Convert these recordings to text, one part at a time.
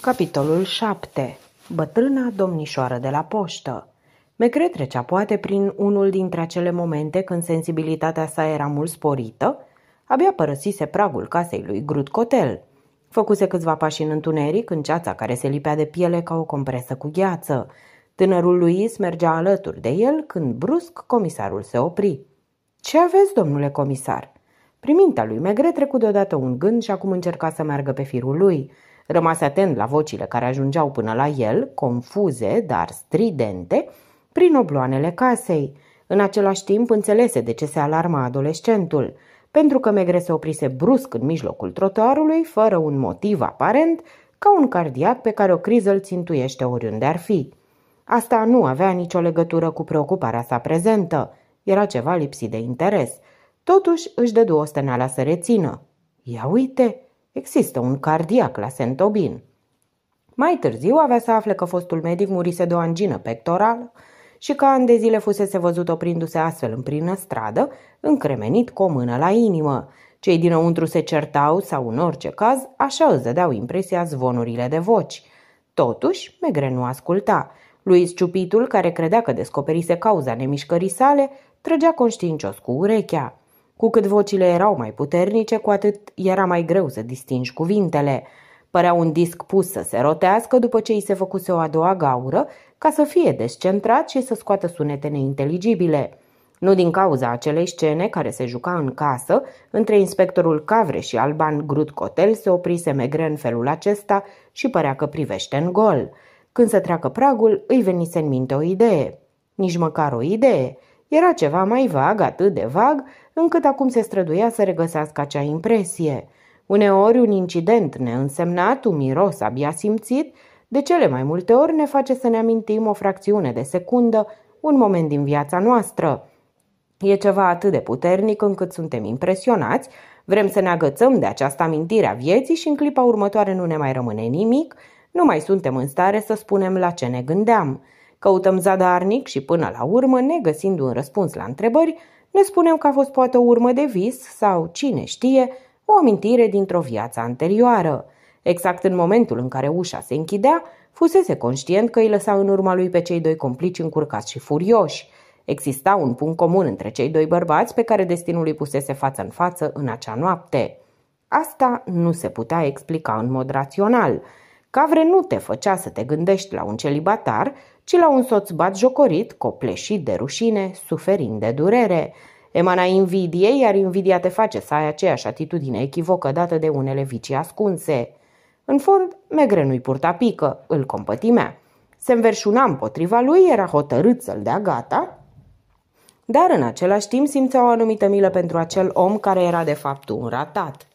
Capitolul 7. Bătrâna domnișoară de la poștă Mecre trecea poate prin unul dintre acele momente când sensibilitatea sa era mult sporită, abia părăsise pragul casei lui Grut Cotel. Făcuse câțiva pași în întuneric, în ceața care se lipea de piele ca o compresă cu gheață. Tânărul lui mergea alături de el când brusc comisarul se opri. Ce aveți, domnule comisar?" Primintea lui Megre trecu deodată un gând și acum încerca să meargă pe firul lui – Rămase atent la vocile care ajungeau până la el, confuze, dar stridente, prin obloanele casei. În același timp înțelese de ce se alarma adolescentul, pentru că Megre se oprise brusc în mijlocul trotuarului, fără un motiv aparent, ca un cardiac pe care o criză îl țintuiește oriunde ar fi. Asta nu avea nicio legătură cu preocuparea sa prezentă, era ceva lipsit de interes. Totuși își dădu o să rețină. Ia uite, Există un cardiac la Sentobin. Mai târziu avea să afle că fostul medic murise de o angină pectorală și că ani de zile fusese văzut oprindu-se astfel în prină stradă, încremenit cu o mână la inimă. Cei dinăuntru se certau sau, în orice caz, așa îți dădeau impresia zvonurile de voci. Totuși, Megre nu asculta. Luis Ciupitul, care credea că descoperise cauza nemișcării sale, trăgea conștiincios cu urechea. Cu cât vocile erau mai puternice, cu atât era mai greu să distingi cuvintele. Părea un disc pus să se rotească după ce îi se făcuse o a doua gaură, ca să fie descentrat și să scoată sunete neinteligibile. Nu din cauza acelei scene care se juca în casă, între inspectorul Cavre și Alban Grut Cotel se oprise megre în felul acesta și părea că privește în gol. Când se treacă pragul, îi venise în minte o idee. Nici măcar o idee. Era ceva mai vag, atât de vag, încât acum se străduia să regăsească acea impresie. Uneori un incident neînsemnat, un miros abia simțit, de cele mai multe ori ne face să ne amintim o fracțiune de secundă, un moment din viața noastră. E ceva atât de puternic încât suntem impresionați, vrem să ne agățăm de această amintire a vieții și în clipa următoare nu ne mai rămâne nimic, nu mai suntem în stare să spunem la ce ne gândeam. Căutăm zadarnic și până la urmă, ne găsind un răspuns la întrebări, ne spuneau că a fost poate o urmă de vis sau, cine știe, o amintire dintr-o viață anterioară. Exact în momentul în care ușa se închidea, fusese conștient că îi lăsa în urma lui pe cei doi complici încurcați și furioși. Exista un punct comun între cei doi bărbați pe care destinul îi pusese față în față în acea noapte. Asta nu se putea explica în mod rațional – Cavre nu te făcea să te gândești la un celibatar, ci la un soț batjocorit, copleșit de rușine, suferind de durere. Emana invidie, iar invidia te face să ai aceeași atitudine echivocă dată de unele vicii ascunse. În fond, Megre nu-i purta pică, îl compătimea. Se înverșuna împotriva lui, era hotărât să-l dea gata, dar în același timp simțea o anumită milă pentru acel om care era de fapt un ratat.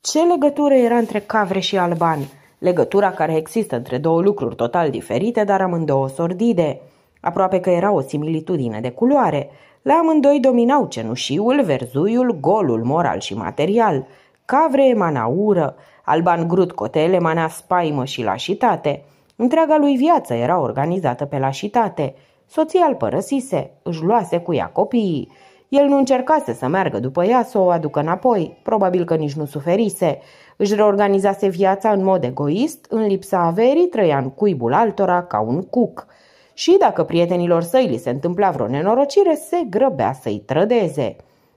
Ce legătură era între Cavre și Alban? legătura care există între două lucruri total diferite, dar amândouă sordide. Aproape că era o similitudine de culoare. La amândoi dominau cenușiul, verzuiul, golul moral și material. Cavre emana ură, Alban Grut cotele emana spaimă și lașitate. Întreaga lui viață era organizată pe lașitate. Soția îl părăsise, își luase cu ea copiii. El nu încercase să meargă după ea să o aducă înapoi, probabil că nici nu suferise. Își reorganizase viața în mod egoist, în lipsa averii trăia în cuibul altora ca un cuc. Și dacă prietenilor săi li se întâmpla vreo nenorocire, se grăbea să-i trădeze.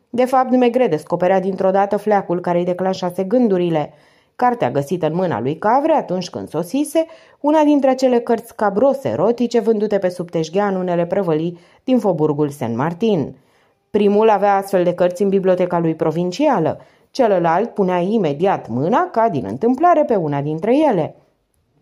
De fapt, Megre descoperea dintr-o dată fleacul care îi declanșase gândurile. Cartea găsită în mâna lui Cavre atunci când sosise, una dintre cele cărți cabrose erotice vândute pe subteșghea în unele prăvălii din Foburgul Saint Martin. Primul avea astfel de cărți în biblioteca lui provincială, Celălalt punea imediat mâna, ca din întâmplare, pe una dintre ele.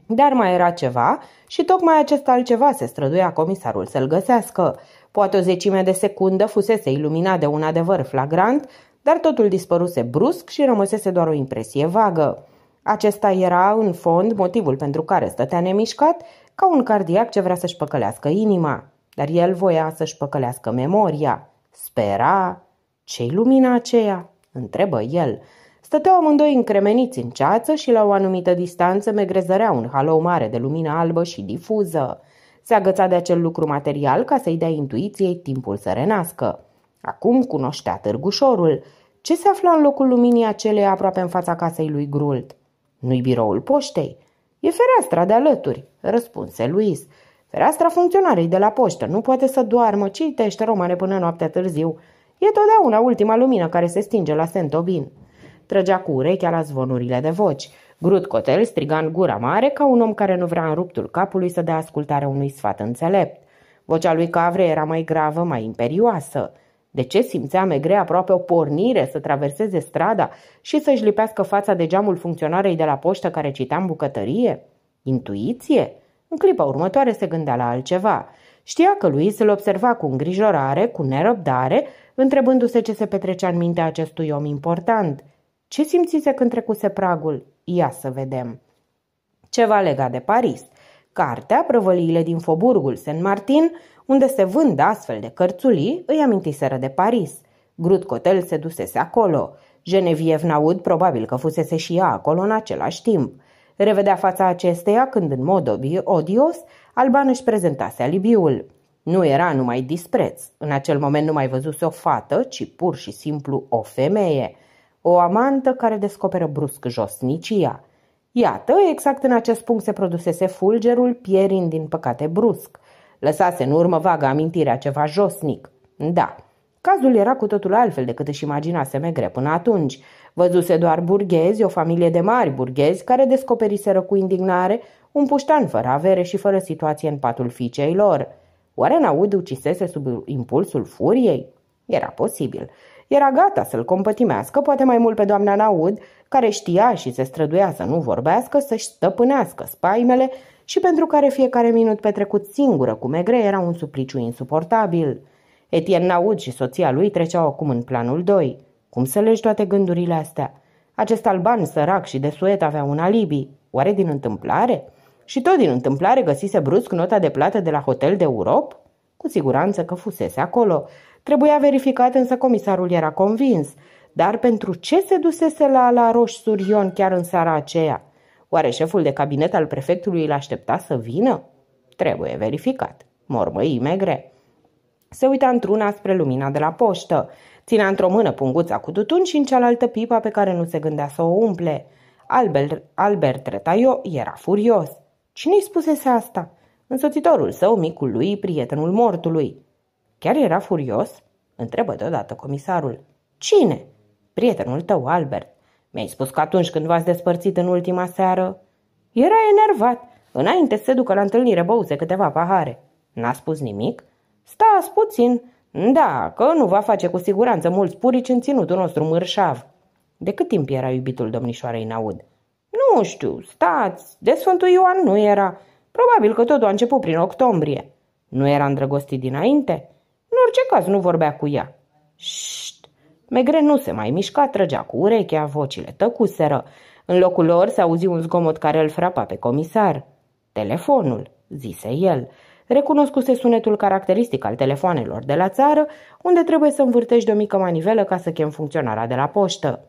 Dar mai era ceva și tocmai acest altceva se străduia comisarul să-l găsească. Poate o zecime de secundă fusese iluminat de un adevăr flagrant, dar totul dispăruse brusc și rămăsese doar o impresie vagă. Acesta era, în fond, motivul pentru care stătea nemișcat, ca un cardiac ce vrea să-și păcălească inima. Dar el voia să-și păcălească memoria. Spera ce lumina aceea? întrebă el. Stăteau amândoi încremeniți în ceață și la o anumită distanță megrezărea un halou mare de lumină albă și difuză. Se agăța de acel lucru material ca să-i dea intuiției timpul să renască. Acum cunoștea târgușorul. Ce se afla în locul luminii acelei aproape în fața casei lui Grult? Nu-i biroul poștei. E fereastra de alături, răspunse Luis. Fereastra funcționarei de la poștă nu poate să doarmă, citește romane până noaptea târziu. E totdeauna ultima lumină care se stinge la Sentobin. Trăgea cu urechea la zvonurile de voci. Grut Cotel striga în gura mare ca un om care nu vrea în ruptul capului să dea ascultare unui sfat înțelept. Vocea lui Cavre era mai gravă, mai imperioasă. De ce simțea Megre aproape o pornire să traverseze strada și să-și lipească fața de geamul funcționarei de la poștă care citea în bucătărie? Intuiție? În clipa următoare se gândea la altceva. Știa că lui îl observa cu îngrijorare, cu nerăbdare, întrebându-se ce se petrecea în mintea acestui om important. Ce simțise când trecuse pragul? Ia să vedem. Ceva legat de Paris. Cartea, prăvăliile din Foburgul Saint-Martin, unde se vând astfel de cărțulii, îi amintiseră de Paris. Grut Cotel se dusese acolo. Genevieve Naud probabil că fusese și ea acolo în același timp. Revedea fața acesteia când, în mod odios, Alban își prezentase alibiul. Nu era numai dispreț. În acel moment nu mai văzuse o fată, ci pur și simplu o femeie. O amantă care descoperă brusc josnicia. Iată, exact în acest punct se produsese fulgerul, pierind din păcate brusc. Lăsase în urmă vaga amintirea ceva josnic. Da, cazul era cu totul altfel decât își imaginase Megre până atunci. Văzuse doar burghezi, o familie de mari burghezi, care descoperiseră cu indignare un puștan fără avere și fără situație în patul fiicei lor – Oare Naud ucisese sub impulsul furiei? Era posibil. Era gata să-l compătimească, poate mai mult pe doamna Naud, care știa și se străduia să nu vorbească, să-și stăpânească spaimele și pentru care fiecare minut petrecut singură cu Megre era un supliciu insuportabil. Etienne Naud și soția lui treceau acum în planul 2. Cum să legi toate gândurile astea? Acest alban sărac și de suet avea un alibi. Oare din întâmplare? și tot din întâmplare găsise brusc nota de plată de la Hotel de Europ? Cu siguranță că fusese acolo. Trebuia verificat, însă comisarul era convins. Dar pentru ce se dusese la la Roș-Surion chiar în seara aceea? Oare șeful de cabinet al prefectului îl aștepta să vină? Trebuie verificat, mormăi megre. Se uita într-una spre lumina de la poștă. Ținea într-o mână punguța cu tutun și în cealaltă pipa pe care nu se gândea să o umple. Albert, Albert Retaio era furios. Cine-i spusese asta? Însoțitorul său, micul lui, prietenul mortului. Chiar era furios? Întrebă deodată comisarul. Cine? Prietenul tău, Albert. Mi-ai spus că atunci când v-ați despărțit în ultima seară... Era enervat. Înainte să se ducă la întâlnire băuse câteva pahare. N-a spus nimic? Stați puțin. Da, că nu va face cu siguranță mulți purici în ținutul nostru mârșav. De cât timp era iubitul domnișoarei Naud? Nu știu, stați, de Sfântul Ioan nu era. Probabil că totul a început prin octombrie. Nu era îndrăgostit dinainte? În orice caz nu vorbea cu ea. Șt! Megre nu se mai mișca, trăgea cu urechea, vocile tăcuseră. În locul lor se auzi un zgomot care îl frapa pe comisar. Telefonul, zise el. Recunoscuse sunetul caracteristic al telefoanelor de la țară, unde trebuie să învârtești de o mică manivelă ca să chem funcționarea de la poștă.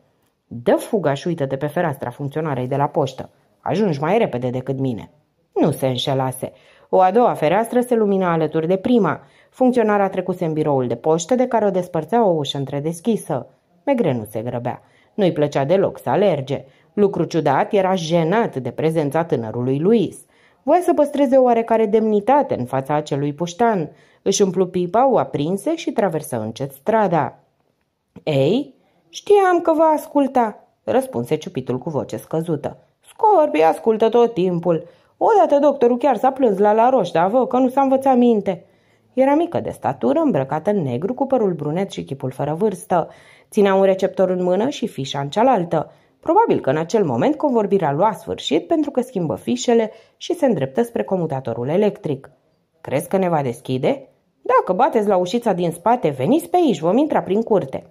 Dă fuga și uită de pe fereastra funcționarei de la poștă. Ajungi mai repede decât mine. Nu se înșelase. O a doua fereastră se lumina alături de prima. Funcționara trecuse în biroul de poștă de care o despărțea o ușă întredeschisă. Megre nu se grăbea. Nu-i plăcea deloc să alerge. Lucru ciudat era jenat de prezența tânărului Luis. Voia să păstreze oarecare demnitate în fața acelui puștan. Își umplu pipa, o aprinse și traversă încet strada. Ei, Știam că va asculta, răspunse ciupitul cu voce scăzută. Scorpi ascultă tot timpul. Odată doctorul chiar s-a plâns la la roș, dar vă că nu s-a învățat minte. Era mică de statură, îmbrăcată în negru, cu părul brunet și chipul fără vârstă. Ținea un receptor în mână și fișa în cealaltă. Probabil că în acel moment convorbirea lua sfârșit pentru că schimbă fișele și se îndreptă spre comutatorul electric. Crezi că ne va deschide? Dacă bateți la ușița din spate, veniți pe aici, vom intra prin curte.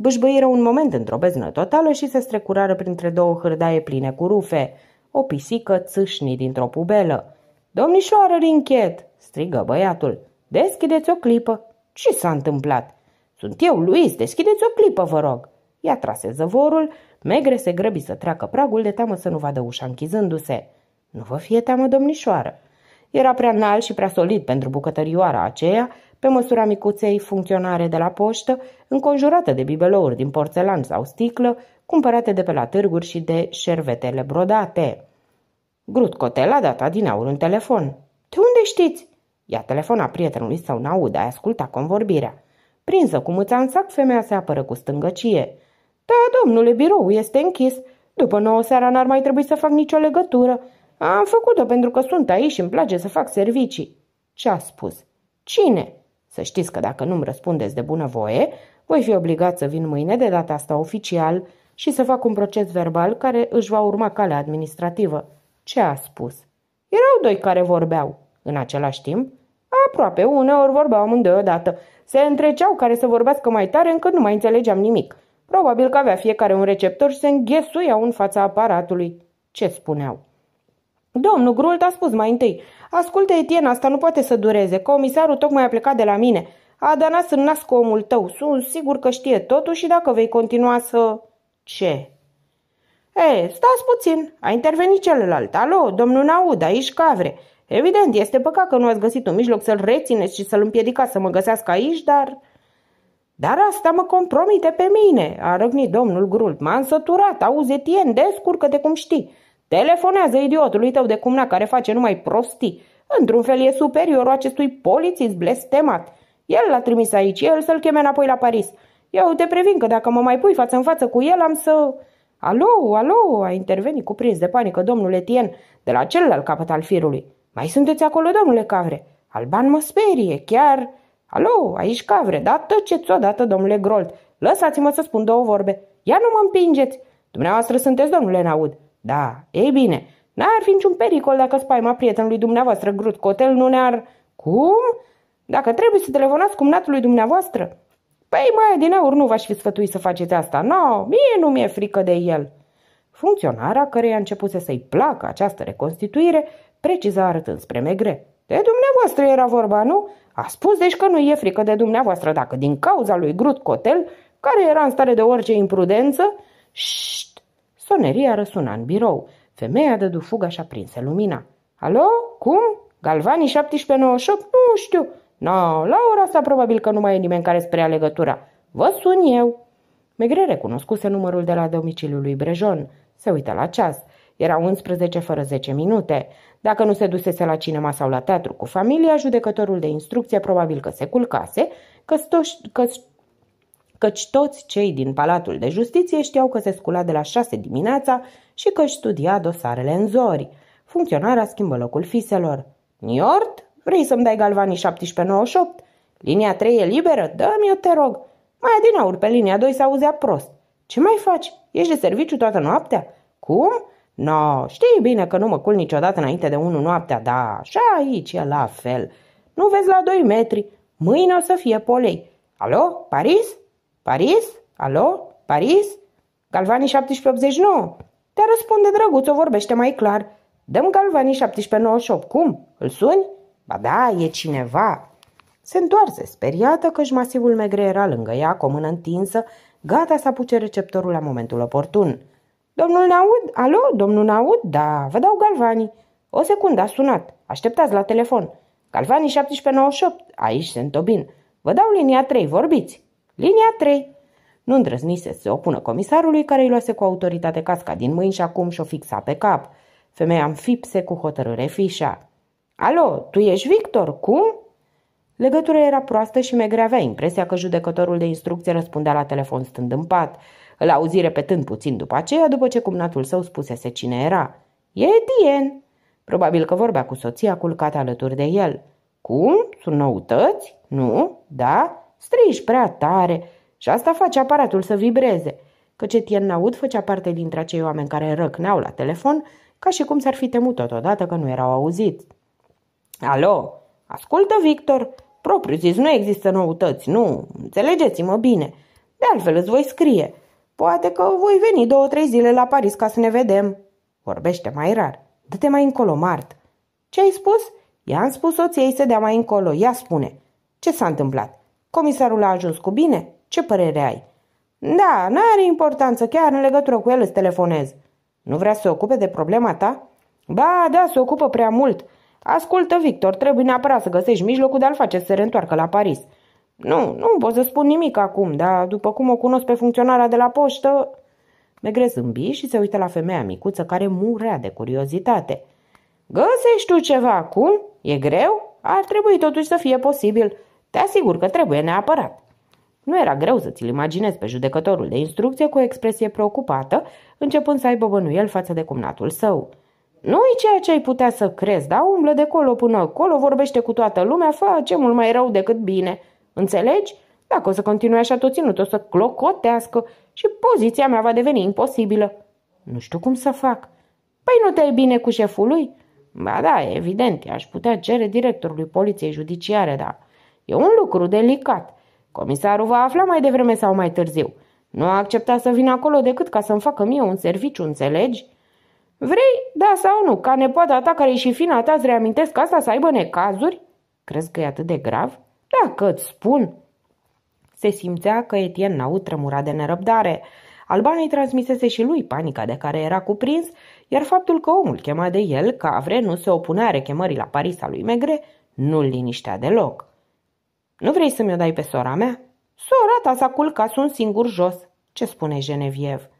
Bâșbâiră un moment într-o beznă totală și se strecurară printre două hârdaie pline cu rufe. O pisică țâșni dintr-o pubelă. Domnișoară Rinchet!" strigă băiatul. Deschideți o clipă!" Ce s-a întâmplat?" Sunt eu, Luis, deschideți o clipă, vă rog!" Ea trase zăvorul, Megre se grăbi să treacă pragul de teamă să nu vadă ușa închizându-se. Nu vă fie teamă, domnișoară!" Era prea înalt și prea solid pentru bucătărioara aceea, pe măsura micuței funcționare de la poștă, înconjurată de bibelouri din porțelan sau sticlă, cumpărate de pe la târguri și de șervetele brodate. Grut Cotel a dat aur un telefon. De unde știți?" Ia telefona prietenului său Nauda, asculta convorbirea. Prinsă cu mâța în sac, femeia se apără cu stângăcie. Da, domnule, birou este închis. După nouă seara n-ar mai trebui să fac nicio legătură. Am făcut-o pentru că sunt aici și îmi place să fac servicii. Ce a spus? Cine? Să știți că dacă nu-mi răspundeți de bună voie, voi fi obligat să vin mâine de data asta oficial și să fac un proces verbal care își va urma calea administrativă. Ce a spus? Erau doi care vorbeau. În același timp, aproape uneori vorbeau amândoi odată. Se întreceau care să vorbească mai tare încât nu mai înțelegeam nimic. Probabil că avea fiecare un receptor și se înghesuiau în fața aparatului. Ce spuneau? Domnul Grult a spus mai întâi. Ascultă, Etienne, asta nu poate să dureze. Comisarul tocmai a plecat de la mine. A danat în nas cu omul tău. Sunt sigur că știe totul și dacă vei continua să... Ce? E, stați puțin. A intervenit celălalt. Alo, domnul Naud, aici cavre. Evident, este păcat că nu ați găsit un mijloc să-l rețineți și să-l împiedicați să mă găsească aici, dar... Dar asta mă compromite pe mine, a răgnit domnul Grult. m am săturat, auzi, Etienne, descurcă-te cum știi. Telefonează idiotului tău de cumna care face numai prostii. Într-un fel e superiorul acestui polițist blestemat. El l-a trimis aici, el să-l cheme înapoi la Paris. Eu te previn că dacă mă mai pui față în față cu el, am să... Alo, alo, a intervenit cuprins de panică domnul Etien de la celălalt capăt al firului. Mai sunteți acolo, domnule Cavre? Alban mă sperie, chiar... Alo, aici Cavre, da tăceți odată, domnule Grolt. Lăsați-mă să spun două vorbe. Ia nu mă împingeți. Dumneavoastră sunteți domnule Naud. Da, ei bine, n-ar fi niciun pericol dacă spaima prietenului dumneavoastră, Grut Cotel, nu ne-ar... Cum? Dacă trebuie să telefonați cumnatului dumneavoastră? Păi, mai din aur nu v-aș fi sfătuit să faceți asta. No, mie nu mi-e frică de el. Funcționarea a început să-i placă această reconstituire, preciza arătând spre Megre. De dumneavoastră era vorba, nu? A spus deci că nu e frică de dumneavoastră dacă din cauza lui Grut Cotel, care era în stare de orice imprudență... Șt! Soneria răsuna în birou. Femeia dădu fuga și aprinse lumina. Alo? Cum? Galvani 1798? Nu știu. No, la ora asta probabil că nu mai e nimeni care spre legătura. Vă sun eu. Megre recunoscuse numărul de la domiciliul lui Brejon. Se uită la ceas. Era 11 fără 10 minute. Dacă nu se dusese la cinema sau la teatru cu familia, judecătorul de instrucție probabil că se culcase, că, stoș, că căci toți cei din Palatul de Justiție știau că se scula de la șase dimineața și că își studia dosarele în zori. Funcționarea schimbă locul fiselor. Niort? Vrei să-mi dai galvanii 1798? Linia 3 e liberă? Dă-mi-o, te rog. Mai aur, pe linia 2 se auzea prost. Ce mai faci? Ești de serviciu toată noaptea? Cum? No, știi bine că nu mă cul niciodată înainte de 1 noaptea, da, și aici e la fel. Nu vezi la 2 metri. Mâine o să fie polei. Alo, Paris? Paris? Alo? Paris? Galvani 1789. Te răspunde drăguț, o vorbește mai clar. Dăm Galvani 1798. Cum? Îl suni? Ba da, e cineva. Se întoarse, speriată și masivul megre era lângă ea, cu o mână întinsă, gata să apuce receptorul la momentul oportun. Domnul Naud? Alo, domnul Naud? Da, vă dau Galvani. O secundă, a sunat. Așteptați la telefon. Galvani 1798, aici sunt Tobin. Vă dau linia 3, vorbiți. Linia 3. Nu îndrăznise să se opună comisarului care îi luase cu autoritate casca din mâini și acum și-o fixa pe cap. Femeia înfipse cu hotărâre fișa. Alo, tu ești Victor, cum? Legătura era proastă și Megre avea impresia că judecătorul de instrucție răspundea la telefon stând în pat. Îl auzi repetând puțin după aceea, după ce cumnatul său spusese cine era. E Dien. Probabil că vorbea cu soția culcată alături de el. Cum? Sunt noutăți? Nu? Da? Strigi prea tare și asta face aparatul să vibreze, căci Etienne Naud făcea parte dintre acei oameni care răcneau la telefon, ca și cum s-ar fi temut totodată că nu erau auziți. Alo, ascultă, Victor, propriu zis, nu există noutăți, nu, înțelegeți-mă bine. De altfel îți voi scrie. Poate că voi veni două-trei zile la Paris ca să ne vedem. Vorbește mai rar. Dă-te mai încolo, Mart. Ce ai spus? I-am spus soției să dea mai încolo. Ea spune. Ce s-a întâmplat? Comisarul a ajuns cu bine? Ce părere ai? Da, n-are importanță, chiar în legătură cu el îți telefonez. Nu vrea să se ocupe de problema ta? Ba, da, se ocupă prea mult. Ascultă, Victor, trebuie neapărat să găsești mijlocul de a-l face să se reîntoarcă la Paris. Nu, nu pot să spun nimic acum, dar după cum o cunosc pe funcționarea de la poștă... Megre zâmbi și se uită la femeia micuță care murea de curiozitate. Găsești tu ceva acum? E greu? Ar trebui totuși să fie posibil. Te asigur că trebuie neapărat. Nu era greu să ți-l imaginezi pe judecătorul de instrucție cu o expresie preocupată, începând să aibă bănuiel față de cumnatul său. nu e ceea ce ai putea să crezi, dar umblă de colo până acolo, vorbește cu toată lumea, face mult mai rău decât bine. Înțelegi? Dacă o să continui așa tot ținut, o să clocotească și poziția mea va deveni imposibilă. Nu știu cum să fac. Păi nu te-ai bine cu șeful lui? Ba da, evident, aș putea cere directorului poliției judiciare, dar E un lucru delicat. Comisarul va afla mai devreme sau mai târziu. Nu a acceptat să vin acolo decât ca să-mi facă mie un serviciu, înțelegi? Vrei, da sau nu, ca nepoata ta care e și fina ta îți reamintesc asta să aibă necazuri? Crezi că e atât de grav? că îți spun. Se simțea că Etienne n-au tremura de nerăbdare. Albanii îi transmisese și lui panica de care era cuprins, iar faptul că omul chema de el, vre, nu se opunea rechemării la Paris a lui Megre, nu-l liniștea deloc. Nu vrei să mi-o dai pe sora mea? Sora ta s-a culcat un singur jos. Ce spune Genevieve.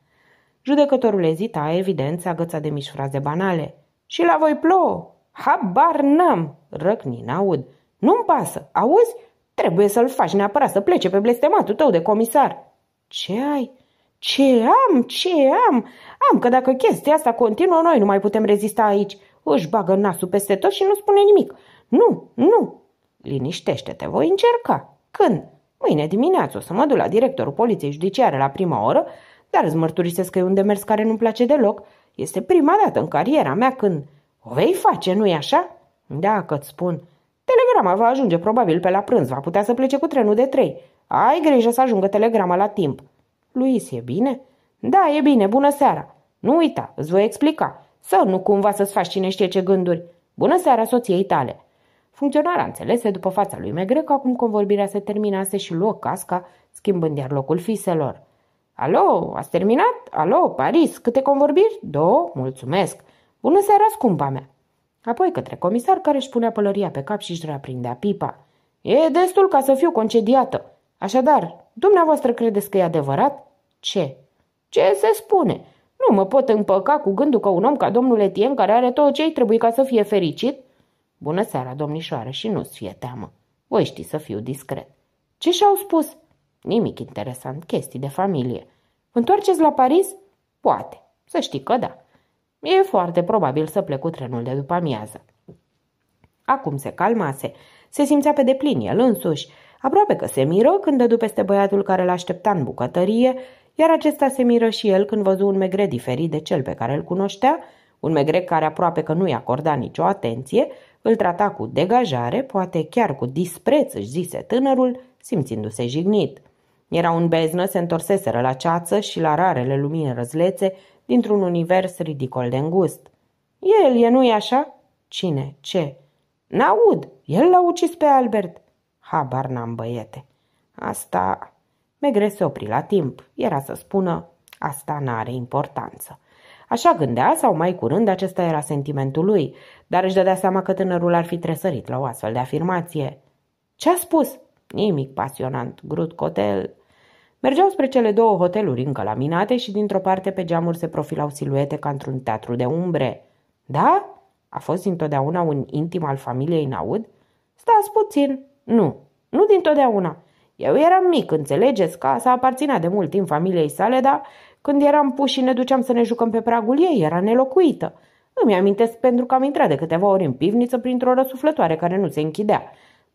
Judecătorul ezita, evident, s-a agăța de mici fraze banale. Și la voi plouă! Habar n-am! Răcni, n-aud. Nu-mi pasă! Auzi? Trebuie să-l faci neapărat să plece pe blestematul tău de comisar. Ce ai? Ce am? Ce am? Am că dacă chestia asta continuă, noi nu mai putem rezista aici. Își bagă nasul peste tot și nu spune nimic. Nu, nu, Liniștește-te, voi încerca. Când? Mâine dimineață o să mă duc la directorul poliției judiciare la prima oră, dar îți mărturisesc că e un demers care nu-mi place deloc. Este prima dată în cariera mea când... O vei face, nu-i așa? Da, că-ți spun. Telegrama va ajunge probabil pe la prânz, va putea să plece cu trenul de trei. Ai grijă să ajungă telegrama la timp. Luis, e bine? Da, e bine, bună seara. Nu uita, îți voi explica. Să nu cumva să-ți faci cine știe ce gânduri. Bună seara soției tale. Funcționarea înțelese după fața lui Megreco acum convorbirea se terminase și luă casca, schimbând iar locul fiselor. Alo, ați terminat? Alo, Paris, câte convorbiri? Două, mulțumesc. Bună seara, scumpa mea. Apoi către comisar care își punea pălăria pe cap și își reaprindea pipa. E destul ca să fiu concediată. Așadar, dumneavoastră credeți că e adevărat? Ce? Ce se spune? Nu mă pot împăca cu gândul că un om ca domnul Etienne, care are tot ce trebuie ca să fie fericit, Bună seara, domnișoară, și nu-ți fie teamă. Voi ști să fiu discret. Ce și-au spus? Nimic interesant, chestii de familie. Vă întoarceți la Paris? Poate, să știi că da. E foarte probabil să plec cu trenul de după amiază. Acum se calmase, se simțea pe deplin el însuși, aproape că se miră când dădu peste băiatul care l-aștepta în bucătărie, iar acesta se miră și el când văzu un megre diferit de cel pe care îl cunoștea, un megre care aproape că nu-i acorda nicio atenție, îl trata cu degajare, poate chiar cu dispreț, își zise tânărul, simțindu-se jignit. Era un beznă, se întorseseră la ceață și la rarele lumini răzlețe dintr-un univers ridicol de îngust. El e, nu-i așa? Cine? Ce? N-aud! El l-a ucis pe Albert! Habar n-am, băiete! Asta... Megre se opri la timp. Era să spună, asta n-are importanță. Așa gândea sau mai curând acesta era sentimentul lui, dar își dădea seama că tânărul ar fi tresărit la o astfel de afirmație. Ce a spus? Nimic pasionant, grut cotel. Mergeau spre cele două hoteluri încă laminate și dintr-o parte pe geamuri se profilau siluete ca într-un teatru de umbre. Da? A fost întotdeauna un intim al familiei Naud? Stați puțin. Nu, nu dintotdeauna. Eu eram mic, înțelegeți, casa aparținea de mult timp familiei sale, dar când eram puși și ne duceam să ne jucăm pe pragul ei, era nelocuită. Îmi amintesc pentru că am intrat de câteva ori în pivniță printr-o răsuflătoare care nu se închidea.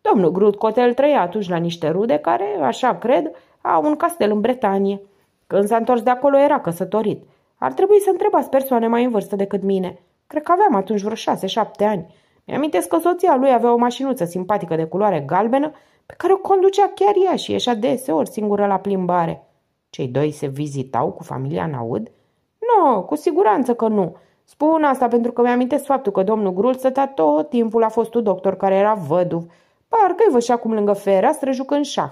Domnul Grut Cotel trăia atunci la niște rude care, așa cred, au un castel în Bretanie. Când s-a întors de acolo era căsătorit. Ar trebui să întrebați persoane mai în vârstă decât mine. Cred că aveam atunci vreo șase-șapte ani. Mi-amintesc că soția lui avea o mașinuță simpatică de culoare galbenă pe care o conducea chiar ea și ieșea deseori singură la plimbare. Cei doi se vizitau cu familia Naud? Nu, no, cu siguranță că nu. Spun asta pentru că mi-amintesc am faptul că domnul Grul stătea tot timpul a fost un doctor care era văduv. Parcă-i vășea cum acum lângă fereastră jucând șah.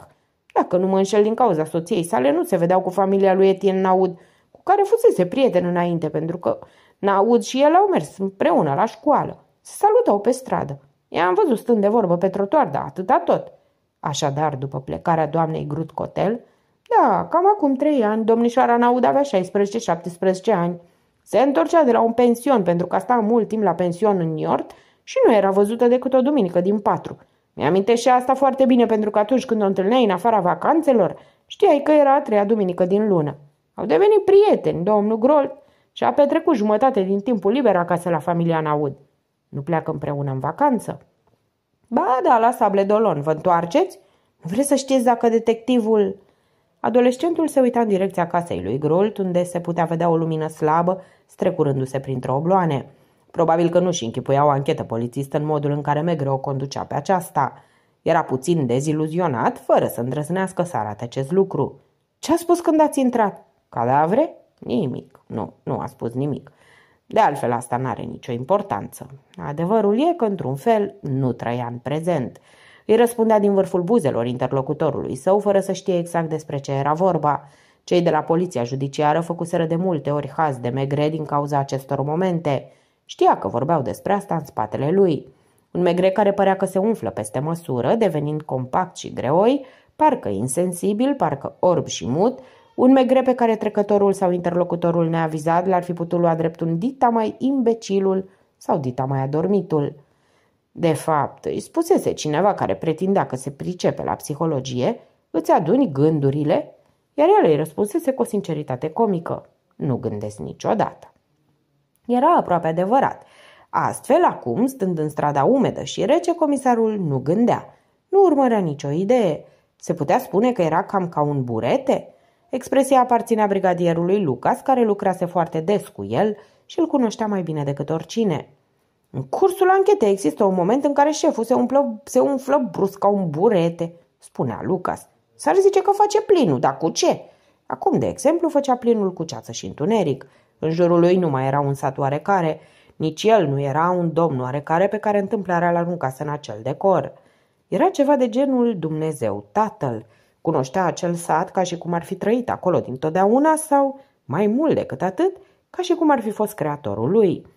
Dacă nu mă înșel din cauza soției sale, nu se vedeau cu familia lui Etienne Naud, cu care fusese prieten înainte, pentru că Naud și el au mers împreună la școală. Se salutau pe stradă. I-am văzut stând de vorbă pe trotuar, dar atâta tot. Așadar, după plecarea doamnei Grut Cotel, da, cam acum trei ani, domnișoara Naud avea 16-17 ani, se întorcea de la un pension pentru că sta mult timp la pension în New York și nu era văzută decât o duminică din patru. Mi-amintește asta foarte bine pentru că atunci când o întâlneai în afara vacanțelor, știai că era a treia duminică din lună. Au devenit prieteni, domnul Grol și a petrecut jumătate din timpul liber acasă la familia Naud. Nu pleacă împreună în vacanță? Ba da, la dolon, vă întoarceți? Vreți să știți dacă detectivul... Adolescentul se uita în direcția casei lui Grult, unde se putea vedea o lumină slabă, strecurându-se printre obloane. Probabil că nu și închipuia o anchetă polițistă în modul în care Megre o conducea pe aceasta. Era puțin deziluzionat, fără să îndrăznească să arate acest lucru. Ce a spus când ați intrat? Cadavre? Nimic. Nu, nu a spus nimic. De altfel, asta n-are nicio importanță. Adevărul e că, într-un fel, nu trăia în prezent – îi răspundea din vârful buzelor interlocutorului său, fără să știe exact despre ce era vorba. Cei de la poliția judiciară făcuseră de multe ori haz de Megre din cauza acestor momente. Știa că vorbeau despre asta în spatele lui. Un Megre care părea că se umflă peste măsură, devenind compact și greoi, parcă insensibil, parcă orb și mut, un megre pe care trecătorul sau interlocutorul neavizat l-ar fi putut lua drept un dita mai imbecilul sau dita mai adormitul. De fapt, îi spusese cineva care pretindea că se pricepe la psihologie, îți aduni gândurile, iar el îi răspunsese cu o sinceritate comică. Nu gândesc niciodată. Era aproape adevărat. Astfel, acum, stând în strada umedă și rece, comisarul nu gândea. Nu urmărea nicio idee. Se putea spune că era cam ca un burete? Expresia aparținea brigadierului Lucas, care lucrase foarte des cu el și îl cunoștea mai bine decât oricine. În cursul anchetei există un moment în care șeful se umflă, se umflă brusc ca un burete, spunea Lucas. S-ar zice că face plinul, dar cu ce? Acum, de exemplu, făcea plinul cu ceață și întuneric. În jurul lui nu mai era un sat oarecare, nici el nu era un domn oarecare pe care întâmplarea l aruncat în acel decor. Era ceva de genul Dumnezeu, tatăl. Cunoștea acel sat ca și cum ar fi trăit acolo dintotdeauna sau, mai mult decât atât, ca și cum ar fi fost creatorul lui.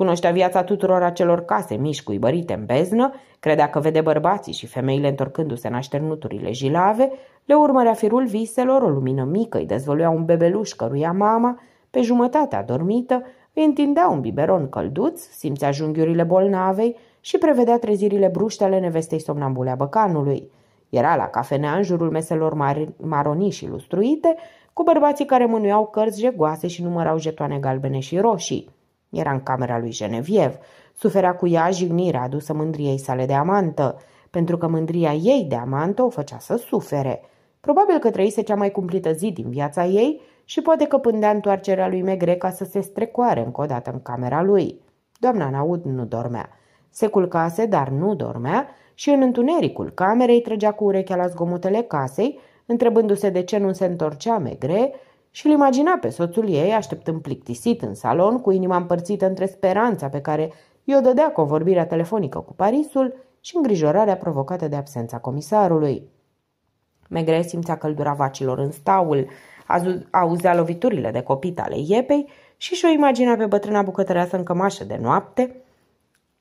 Cunoștea viața tuturor acelor case mici cuibărite în beznă, credea că vede bărbații și femeile întorcându-se în așternuturile jilave, le urmărea firul viselor, o lumină mică îi dezvăluia un bebeluș căruia mama, pe jumătate adormită, îi întindea un biberon călduț, simțea junghiurile bolnavei și prevedea trezirile ale nevestei somnambule a băcanului. Era la cafenea în jurul meselor mari, maronii și lustruite, cu bărbații care mânuiau cărți jegoase și numărau jetoane galbene și roșii. Era în camera lui Genevieve. Suferea cu ea jignirea adusă mândriei sale de amantă, pentru că mândria ei de amantă o făcea să sufere. Probabil că trăise cea mai cumplită zi din viața ei și poate că pândea întoarcerea lui Megre ca să se strecoare încă o dată în camera lui. Doamna Naud nu dormea. Se culcase, dar nu dormea și în întunericul camerei trăgea cu urechea la zgomotele casei, întrebându-se de ce nu se întorcea Megre și îl imagina pe soțul ei așteptând plictisit în salon, cu inima împărțită între speranța pe care i-o dădea convorbirea telefonică cu Parisul și îngrijorarea provocată de absența comisarului. Megre simțea căldura vacilor în staul, auzea loviturile de copit ale iepei și și-o imagina pe bătrâna bucătăreasă în cămașă de noapte,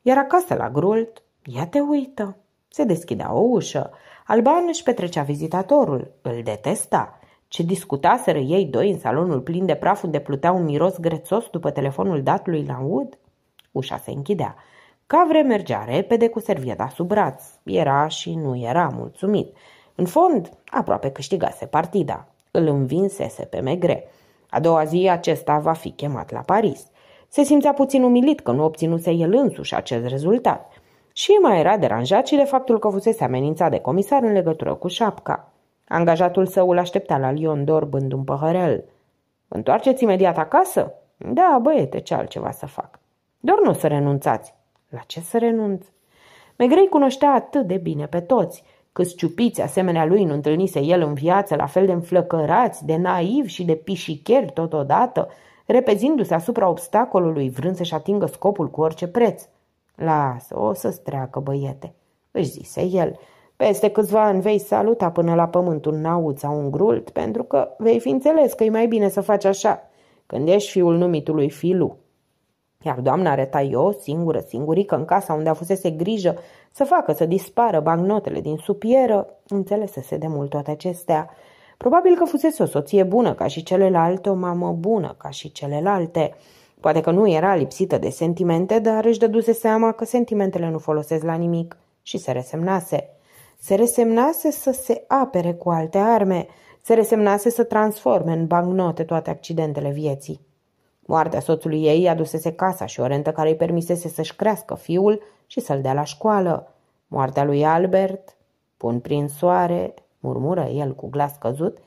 iar acasă la grult, ea te uită. Se deschidea o ușă. Alban își petrecea vizitatorul, îl detesta – ce discutaseră ei doi în salonul plin de praf unde plutea un miros grețos după telefonul dat lui Lanwood? Ușa se închidea. Cavre mergea repede cu servieta sub braț. Era și nu era mulțumit. În fond, aproape câștigase partida. Îl învinsese pe Megre. A doua zi acesta va fi chemat la Paris. Se simțea puțin umilit că nu obținuse el însuși acest rezultat. Și mai era deranjat și de faptul că fusese amenințat de comisar în legătură cu șapca. Angajatul său îl aștepta la Lion dorbând un păhărel. Întoarceți imediat acasă? Da, băiete, ce altceva să fac. Doar nu să renunțați. La ce să renunț? Megrei cunoștea atât de bine pe toți, câți ciupiți asemenea lui nu întâlnise el în viață, la fel de înflăcărați, de naivi și de pișicheri totodată, repezindu-se asupra obstacolului, vrând să-și atingă scopul cu orice preț. Lasă, o să-ți treacă, băiete, își zise el, peste câțiva ani vei saluta până la pământ un naut sau un grult, pentru că vei fi înțeles că e mai bine să faci așa, când ești fiul numitului Filu. Iar doamna eu, singură, singurică în casa unde a fusese grijă să facă să dispară bagnotele din supieră, înțelesese de mult toate acestea. Probabil că fusese o soție bună ca și celelalte, o mamă bună ca și celelalte. Poate că nu era lipsită de sentimente, dar își dăduse seama că sentimentele nu folosesc la nimic și se resemnase se resemnase să se apere cu alte arme, se resemnase să transforme în bancnote toate accidentele vieții. Moartea soțului ei adusese casa și o rentă care îi permisese să-și crească fiul și să-l dea la școală. Moartea lui Albert, pun prin soare, murmură el cu glas căzut,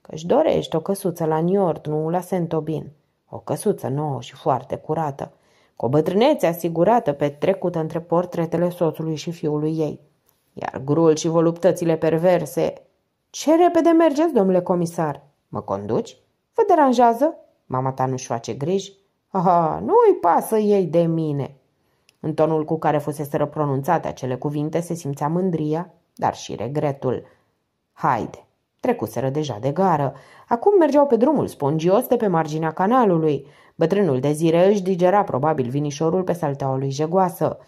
că își dorește o căsuță la New York, nu la Sentobin. O căsuță nouă și foarte curată, cu o bătrânețe asigurată petrecută între portretele soțului și fiului ei. Iar grul și voluptățile perverse... Ce repede mergeți, domnule comisar! Mă conduci? Vă deranjează? Mama ta nu-și face griji? Aha, nu-i pasă ei de mine! În tonul cu care fuseseră pronunțate acele cuvinte se simțea mândria, dar și regretul. Haide! Trecuseră deja de gară. Acum mergeau pe drumul spongios de pe marginea canalului. Bătrânul de zire își digera probabil vinișorul pe saltea lui jegoasă.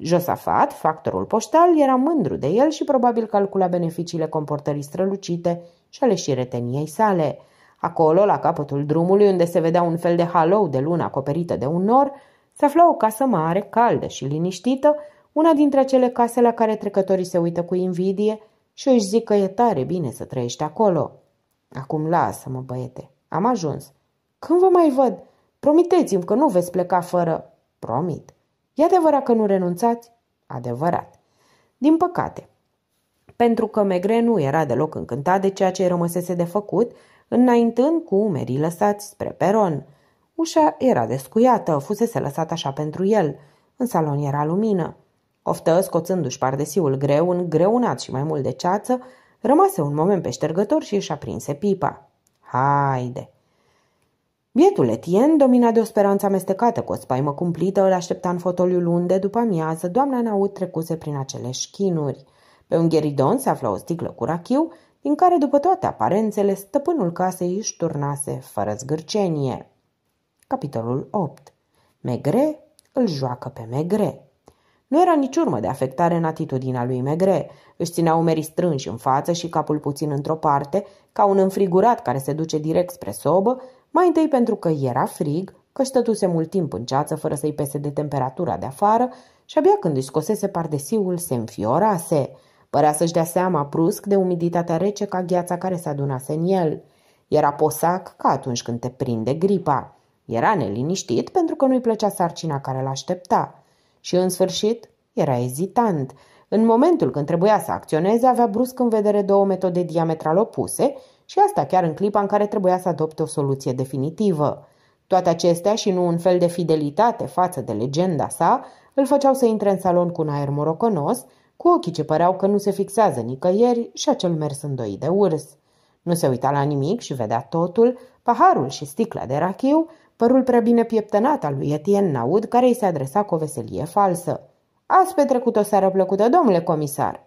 Josafat, factorul poștal, era mândru de el și probabil calcula beneficiile comportării strălucite și ale și reteniei sale. Acolo, la capătul drumului, unde se vedea un fel de halou de lună acoperită de un nor, se afla o casă mare, caldă și liniștită, una dintre acele case la care trecătorii se uită cu invidie și își zic că e tare bine să trăiești acolo. Acum lasă-mă, băiete, am ajuns. Când vă mai văd? Promiteți-mi că nu veți pleca fără... Promit. E adevărat că nu renunțați? Adevărat. Din păcate, pentru că Megre nu era deloc încântat de ceea ce rămăsese de făcut, înaintând cu umerii lăsați spre peron. Ușa era descuiată, fusese lăsată așa pentru el. În salon era lumină. Oftă, scoțându-și pardesiul greu, greunat și mai mult de ceață, rămase un moment pe ștergător și își aprinse pipa. Haide! Bietul Etienne, dominat de o speranță amestecată cu o spaimă cumplită, îl aștepta în fotoliul unde, după amiază, doamna Naut trecuse prin acele șchinuri. Pe un gheridon se afla o sticlă cu rachiu, din care, după toate aparențele, stăpânul casei își turnase fără zgârcenie. Capitolul 8 Megre îl joacă pe Megre. Nu era nici urmă de afectare în atitudinea lui Megre. Își ținea umerii strânși în față și capul puțin într-o parte, ca un înfrigurat care se duce direct spre sobă mai întâi pentru că era frig, că stătuse mult timp în ceață fără să-i pese de temperatura de afară și abia când își scosese pardesiul se înfiorase. Părea să-și dea seama brusc de umiditatea rece ca gheața care se adunase în el. Era posac ca atunci când te prinde gripa. Era neliniștit pentru că nu-i plăcea sarcina care l-aștepta. Și în sfârșit era ezitant. În momentul când trebuia să acționeze, avea brusc în vedere două metode diametral opuse și asta chiar în clipa în care trebuia să adopte o soluție definitivă. Toate acestea și nu un fel de fidelitate față de legenda sa îl făceau să intre în salon cu un aer morocănos, cu ochii ce păreau că nu se fixează nicăieri și acel mers îndoit de urs. Nu se uita la nimic și vedea totul, paharul și sticla de rachiu, părul prea bine pieptănat al lui Etienne Naud, care îi se adresa cu o veselie falsă. Ați petrecut o seară plăcută, domnule comisar!"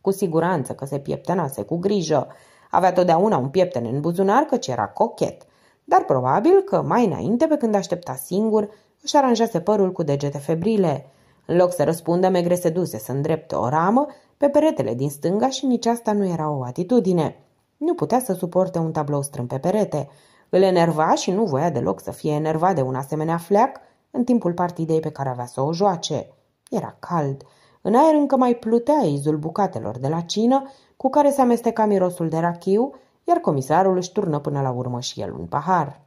Cu siguranță că se pieptănase cu grijă, avea totdeauna un piepten în buzunar căci era cochet, dar probabil că mai înainte, pe când aștepta singur, își aranjase părul cu degete febrile. În loc să răspundă, Megre se duse să îndrepte o ramă pe peretele din stânga și nici asta nu era o atitudine. Nu putea să suporte un tablou strâmb pe perete. Îl enerva și nu voia deloc să fie enervat de un asemenea fleac în timpul partidei pe care avea să o joace. Era cald. În aer încă mai plutea izul bucatelor de la cină cu care se amesteca mirosul de rachiu, iar comisarul își turnă până la urmă și el un pahar.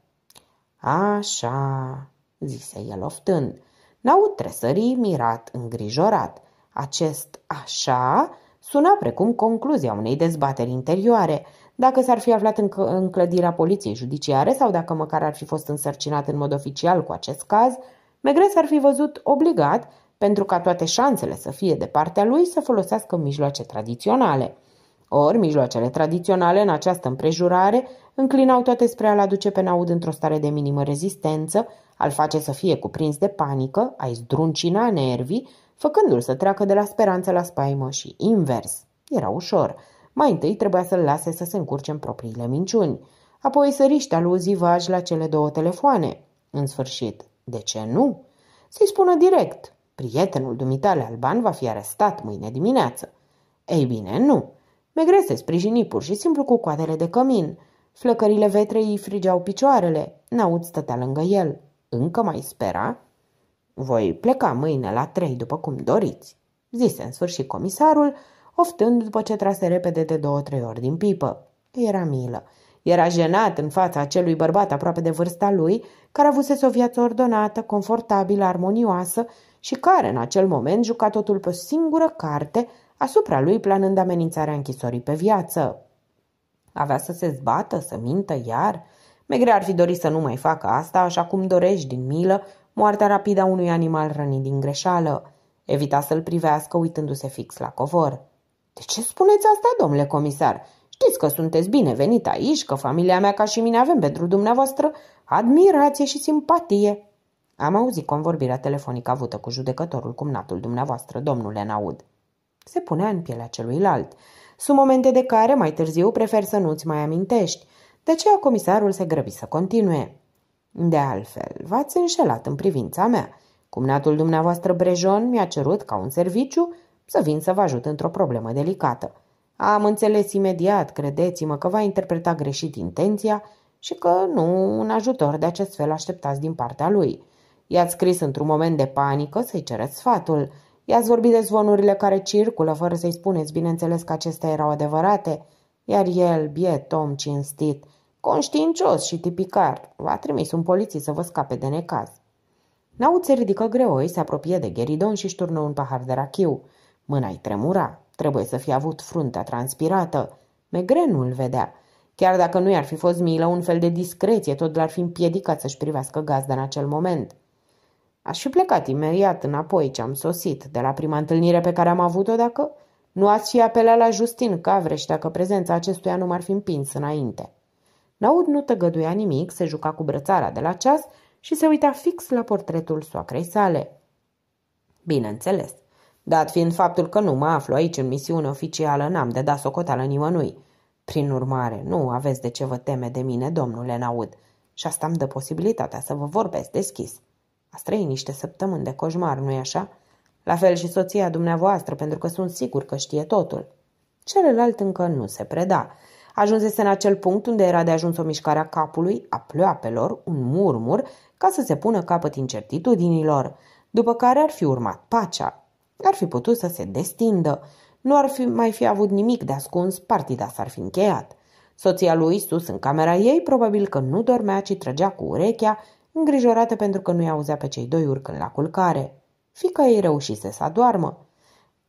Așa, zise el oftând. N-au tresării mirat, îngrijorat. Acest așa suna precum concluzia unei dezbateri interioare, dacă s-ar fi aflat în, în clădirea poliției judiciare sau dacă măcar ar fi fost însărcinat în mod oficial cu acest caz, Megres ar fi văzut obligat, pentru ca toate șansele să fie de partea lui, să folosească mijloace tradiționale – ori, mijloacele tradiționale în această împrejurare înclinau toate spre a-l aduce pe Naud într-o stare de minimă rezistență, al face să fie cuprins de panică, a-i zdruncina nervii, făcându-l să treacă de la speranță la spaimă și invers. Era ușor. Mai întâi trebuia să-l lase să se încurce în propriile minciuni, apoi să riște aluzii la cele două telefoane. În sfârșit, de ce nu? Să-i spună direct. Prietenul dumitale alban va fi arestat mâine dimineață. Ei bine, nu se sprijini pur și simplu cu coadele de cămin. Flăcările vetrei îi frigeau picioarele. Naud stătea lângă el. Încă mai spera? Voi pleca mâine la trei, după cum doriți, zise în sfârșit comisarul, oftând după ce trase repede de două-trei ori din pipă. Era milă. Era jenat în fața acelui bărbat aproape de vârsta lui, care avusese o viață ordonată, confortabilă, armonioasă și care în acel moment juca totul pe o singură carte, asupra lui planând amenințarea închisorii pe viață. Avea să se zbată, să mintă iar? Megre ar fi dorit să nu mai facă asta, așa cum dorești din milă moartea rapidă a unui animal rănit din greșeală. Evita să-l privească uitându-se fix la covor. De ce spuneți asta, domnule comisar? Știți că sunteți venit aici, că familia mea ca și mine avem pentru dumneavoastră admirație și simpatie. Am auzit convorbirea telefonică avută cu judecătorul cumnatul dumneavoastră, domnule Naud se punea în pielea celuilalt. Sunt momente de care, mai târziu, prefer să nu-ți mai amintești. De aceea comisarul se grăbi să continue. De altfel, v-ați înșelat în privința mea. Cumnatul dumneavoastră Brejon mi-a cerut, ca un serviciu, să vin să vă ajut într-o problemă delicată. Am înțeles imediat, credeți-mă, că va interpreta greșit intenția și că nu un ajutor de acest fel așteptați din partea lui. I-ați scris într-un moment de panică să-i cereți sfatul – I-ați vorbit de zvonurile care circulă, fără să-i spuneți, bineînțeles că acestea erau adevărate, iar el, biet om cinstit, conștiincios și tipicar, v-a trimis un polițist să vă scape de necaz. Naut se ridică greoi, se apropie de Gheridon și șturnă un pahar de rachiu. Mâna-i tremura, trebuie să fi avut fruntea transpirată. Megre nu vedea. Chiar dacă nu i-ar fi fost milă, un fel de discreție tot l-ar fi împiedicat să-și privească gazda în acel moment. Aș fi plecat imediat înapoi ce am sosit, de la prima întâlnire pe care am avut-o, dacă nu ați fi apelat la Justin Cavreș, dacă prezența acestuia nu m-ar fi împins înainte. Naud nu tăgăduia nimic, se juca cu brățara de la ceas și se uita fix la portretul soacrei sale. Bineînțeles, dat fiind faptul că nu mă aflu aici în misiune oficială, n-am de dat socoteală nimănui. Prin urmare, nu aveți de ce vă teme de mine, domnule Naud, și asta îmi dă posibilitatea să vă vorbesc deschis. Ați trăit niște săptămâni de coșmar, nu-i așa? La fel și soția dumneavoastră, pentru că sunt sigur că știe totul. Celălalt încă nu se preda. Ajunsese în acel punct unde era de ajuns o mișcare a capului, a pleoapelor, un murmur, ca să se pună capăt incertitudinilor, după care ar fi urmat pacea. Ar fi putut să se destindă. Nu ar fi mai fi avut nimic de ascuns, partida s-ar fi încheiat. Soția lui, sus în camera ei, probabil că nu dormea, ci trăgea cu urechea îngrijorată pentru că nu-i auzea pe cei doi urcând la culcare. Fica ei reușise să adormă.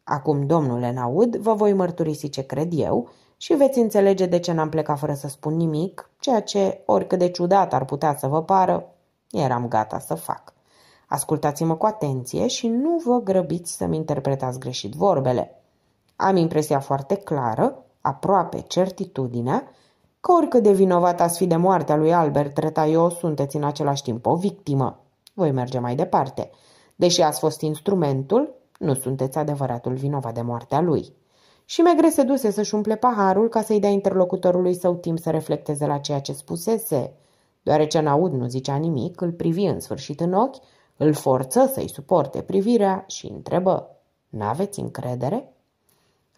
Acum, domnule Naud, vă voi mărturisi ce cred eu și veți înțelege de ce n-am plecat fără să spun nimic, ceea ce, oricât de ciudat ar putea să vă pară, eram gata să fac. Ascultați-mă cu atenție și nu vă grăbiți să-mi interpretați greșit vorbele. Am impresia foarte clară, aproape certitudinea, că oricât de vinovat ați fi de moartea lui Albert eu sunteți în același timp o victimă. Voi merge mai departe. Deși ați fost instrumentul, nu sunteți adevăratul vinovat de moartea lui. Și Megre se duse să-și umple paharul ca să-i dea interlocutorului său timp să reflecteze la ceea ce spusese. Deoarece Naud nu zicea nimic, îl privi în sfârșit în ochi, îl forță să-i suporte privirea și întrebă, N-aveți încredere?"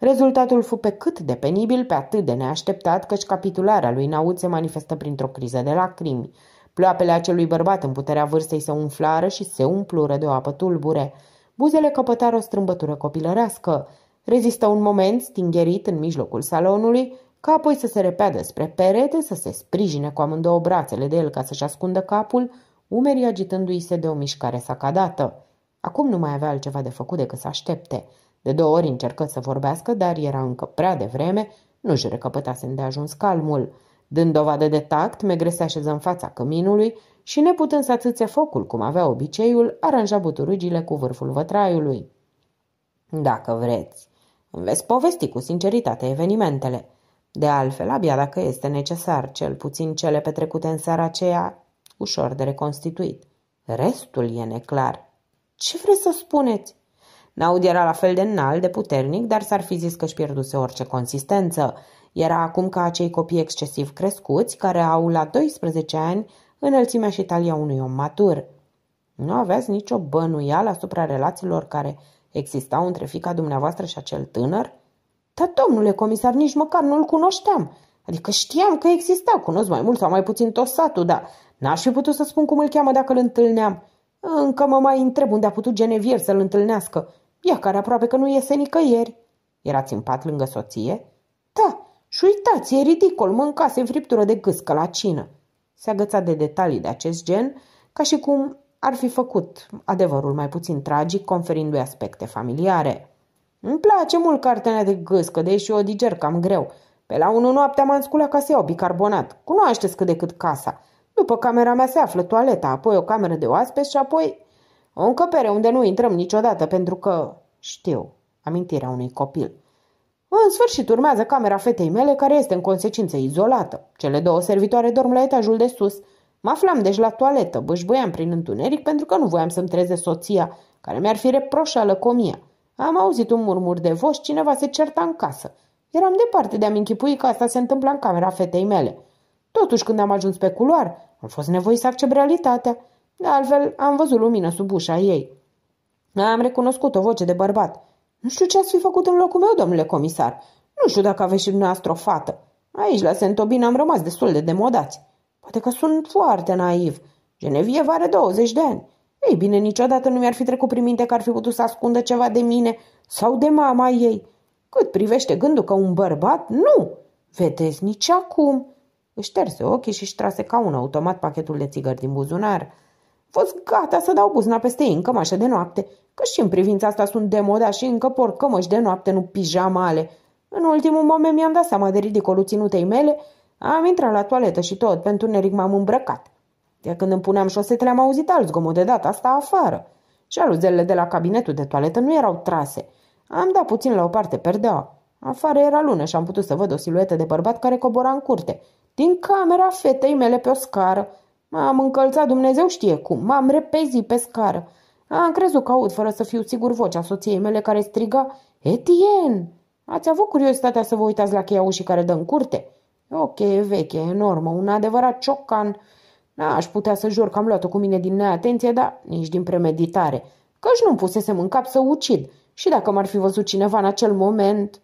Rezultatul fu pe cât de penibil, pe atât de neașteptat, căci capitularea lui Naud se manifestă printr-o criză de lacrimi. Ploapele acelui bărbat în puterea vârstei se umflară și se umplură de o apă tulbure. Buzele căpătară o strâmbătură copilărească. Rezistă un moment stingerit în mijlocul salonului, ca apoi să se repeadă spre perete, să se sprijine cu amândouă brațele de el ca să-și ascundă capul, umerii agitându-i se de o mișcare sacadată. Acum nu mai avea altceva de făcut decât să aștepte. De două ori încercă să vorbească, dar era încă prea devreme, nu-și recăpătase ajuns calmul. Dând dovadă de tact, Megre se așeză în fața căminului și, neputând să atâțe focul cum avea obiceiul, aranja buturugile cu vârful vătraiului. Dacă vreți, îmi veți povesti cu sinceritate evenimentele. De altfel, abia dacă este necesar, cel puțin cele petrecute în seara aceea, ușor de reconstituit. Restul e neclar. Ce vreți să spuneți? Naud era la fel de înalt, de puternic, dar s-ar fi zis că își pierduse orice consistență. Era acum ca acei copii excesiv crescuți, care au la 12 ani înălțimea și talia unui om matur. Nu aveați nicio bănuială asupra relațiilor care existau între fica dumneavoastră și acel tânăr? Dar, domnule comisar, nici măcar nu-l cunoșteam. Adică știam că exista, cunosc mai mult sau mai puțin tot satul, dar n-aș fi putut să spun cum îl cheamă dacă îl întâlneam. Încă mă mai întreb unde a putut Genevier să-l întâlnească. Ea care aproape că nu iese nicăieri. Era țimpat lângă soție? Da, și uitați, e ridicol, mâncase friptură de gâscă la cină. Se agăța de detalii de acest gen, ca și cum ar fi făcut adevărul mai puțin tragic, conferindu-i aspecte familiare. Îmi place mult cartenea de gâscă, deși o diger cam greu. Pe la unu noaptea m-am sculat ca să iau bicarbonat. Cunoașteți cât de cât casa. După camera mea se află toaleta, apoi o cameră de oaspeți și apoi... O încăpere unde nu intrăm niciodată, pentru că... Știu, amintirea unui copil. În sfârșit urmează camera fetei mele, care este în consecință izolată. Cele două servitoare dorm la etajul de sus. Mă aflam deci la toaletă, Bășbuiam prin întuneric pentru că nu voiam să-mi treze soția, care mi-ar fi reproșală lăcomia. Am auzit un murmur de voș. cineva se certa în casă. Eram departe de a-mi închipui că asta se întâmpla în camera fetei mele. Totuși, când am ajuns pe culoar, am fost nevoit să accept realitatea. De altfel, am văzut lumină sub ușa ei. Am recunoscut o voce de bărbat. Nu știu ce ați fi făcut în locul meu, domnule comisar. Nu știu dacă aveți și dumneavoastră o fată. Aici, la Sentobin, am rămas destul de demodați. Poate că sunt foarte naiv. Genevieve are 20 de ani. Ei bine, niciodată nu mi-ar fi trecut prin minte că ar fi putut să ascundă ceva de mine sau de mama ei. Cât privește gândul că un bărbat, nu! Vedeți, nici acum! Își șterse ochii și își trase ca un automat pachetul de țigări din buzunar fost gata să dau buzna peste ei în cămașă de noapte, că și în privința asta sunt de moda și încă por cămăși de noapte, nu pijamale. În ultimul moment mi-am dat seama de ridicolul ținutei mele, am intrat la toaletă și tot, pentru neric m-am îmbrăcat. De când îmi puneam șosetele am auzit alt zgomot de data asta afară. Jaluzelele de la cabinetul de toaletă nu erau trase. Am dat puțin la o parte perdeaua. Afară era lună și am putut să văd o siluetă de bărbat care cobora în curte. Din camera fetei mele pe o scară, M-am încălțat Dumnezeu știe cum, m-am repezit pe scară. Am crezut că aud fără să fiu sigur vocea soției mele care striga Etienne! Ați avut curiozitatea să vă uitați la cheia ușii care dă în curte? E o cheie veche, enormă, un adevărat ciocan. N-aș putea să jur că am luat-o cu mine din neatenție, dar nici din premeditare, căci nu-mi pusesem în cap să ucid. Și dacă m-ar fi văzut cineva în acel moment...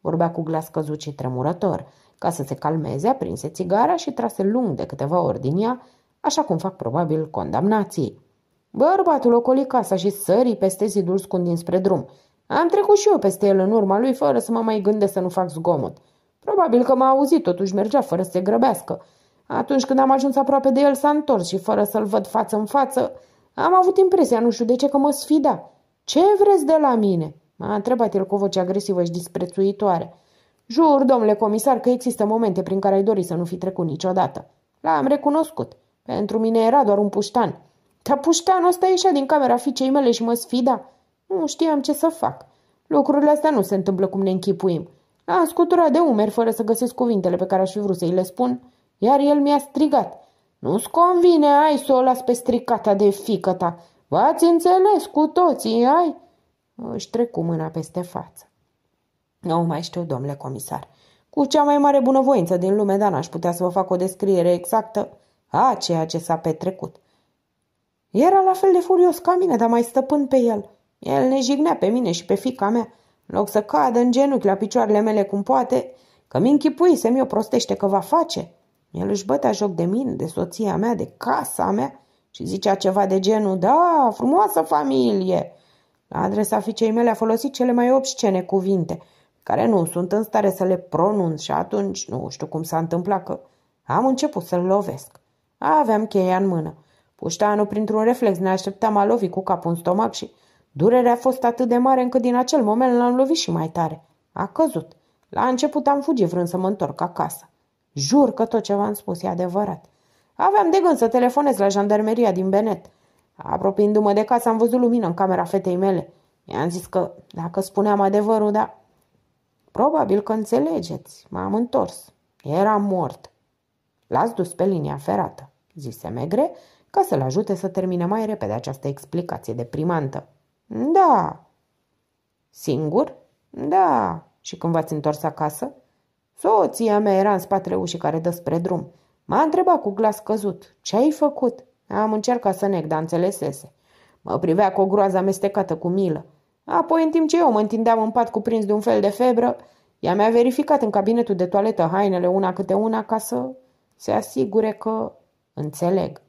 Vorbea cu glas căzut și tremurător. Ca să se calmeze, aprinse țigara și trase lung de câteva ori din ea, așa cum fac probabil condamnații. Bărbatul ocoli casa și sări peste zidul scund dinspre drum. Am trecut și eu peste el în urma lui fără să mă mai gândesc să nu fac zgomot. Probabil că m-a auzit, totuși mergea fără să se grăbească. Atunci când am ajuns aproape de el s-a întors și fără să-l văd față în față, am avut impresia, nu știu de ce, că mă sfida. Ce vreți de la mine?" m-a întrebat el cu voce agresivă și disprețuitoare. Jur, domnule comisar, că există momente prin care ai dori să nu fi trecut niciodată. L-am recunoscut. Pentru mine era doar un puștan. Dar puștanul ăsta ieșea din camera fiicei mele și mă sfida. Nu știam ce să fac. Lucrurile astea nu se întâmplă cum ne închipuim. L-am scuturat de umeri fără să găsesc cuvintele pe care aș fi vrut să-i le spun, iar el mi-a strigat. Nu-ți convine, ai să o las pe stricata de fică ta. V-ați înțeles cu toții, ai? Își cu mâna peste față. Nu mai știu, domnule comisar. Cu cea mai mare bunăvoință din lume, dar n-aș putea să vă fac o descriere exactă a ceea ce s-a petrecut. Era la fel de furios ca mine, dar mai stăpân pe el. El ne jignea pe mine și pe fica mea. În loc să cadă în genunchi la picioarele mele cum poate, că mi să-mi o prostește că va face. El își bătea joc de mine, de soția mea, de casa mea și zicea ceva de genul, da, frumoasă familie. La adresa fiicei mele a folosit cele mai obscene cuvinte, care nu sunt în stare să le pronunț și atunci nu știu cum s-a întâmplat că am început să-l lovesc. Aveam cheia în mână. Puștanul, printr-un reflex ne așteptam a lovi cu capul în stomac și durerea a fost atât de mare încât din acel moment l-am lovit și mai tare. A căzut. La început am fugit vrând să mă întorc acasă. Jur că tot ce v-am spus e adevărat. Aveam de gând să telefonez la jandarmeria din Benet. Apropiindu-mă de casă, am văzut lumină în camera fetei mele. i am zis că, dacă spuneam adevărul, da... Probabil că înțelegeți. M-am întors. Era mort. L-ați dus pe linia ferată zise Megre, ca să-l ajute să termine mai repede această explicație deprimantă. Da. Singur? Da. Și când v-ați întors acasă? Soția mea era în spatele ușii care dă spre drum. M-a întrebat cu glas căzut. Ce ai făcut? Am încercat să nec, dar înțelesese. Mă privea cu o groază amestecată cu milă. Apoi, în timp ce eu mă întindeam în pat cuprins de un fel de febră, ea mi-a verificat în cabinetul de toaletă hainele una câte una ca să se asigure că Înțeleg.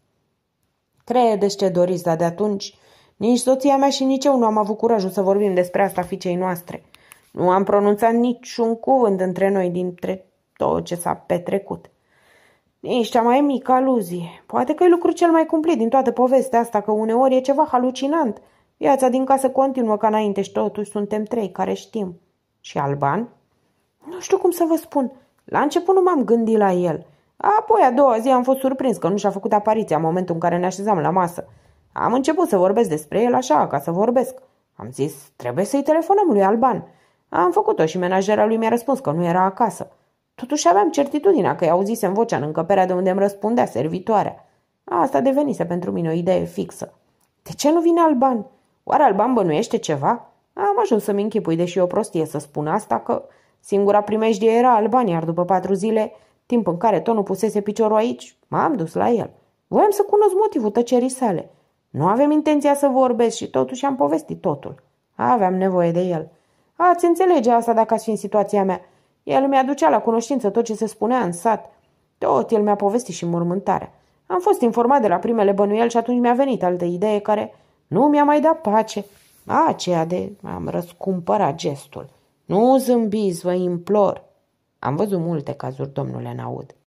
Credeți ce doriți, dar de atunci nici soția mea și nici eu nu am avut curajul să vorbim despre asta fiicei noastre. Nu am pronunțat niciun cuvânt între noi dintre tot ce s-a petrecut. Nici cea mai mică aluzie. Poate că e lucru cel mai cumplit din toată povestea asta, că uneori e ceva halucinant. Viața din casă continuă ca înainte și totuși suntem trei care știm. Și Alban? Nu știu cum să vă spun. La început nu m-am gândit la el. Apoi, a doua zi, am fost surprins că nu și-a făcut apariția în momentul în care ne așezam la masă. Am început să vorbesc despre el așa, ca să vorbesc. Am zis, trebuie să-i telefonăm lui Alban. Am făcut-o și menajera lui mi-a răspuns că nu era acasă. Totuși aveam certitudinea că i auzisem vocea în încăperea de unde îmi răspundea servitoarea. Asta devenise pentru mine o idee fixă. De ce nu vine Alban? Oare Alban bănuiește ceva? Am ajuns să-mi închipui, deși o prostie să spun asta, că singura primejdie era Alban, iar după patru zile Timp în care tonul pusese piciorul aici, m-am dus la el. Voiam să cunosc motivul tăcerii sale. Nu avem intenția să vorbesc și totuși am povestit totul. Aveam nevoie de el. Ați înțelege asta dacă ați fi în situația mea. El mi ducea la cunoștință tot ce se spunea în sat. Tot el mi-a povestit și mormântarea. Am fost informat de la primele bănuieli și atunci mi-a venit altă idee care nu mi-a mai dat pace. Aceea de am răscumpărat gestul. Nu zâmbiți, vă implor. Am văzut multe cazuri, domnule Naud.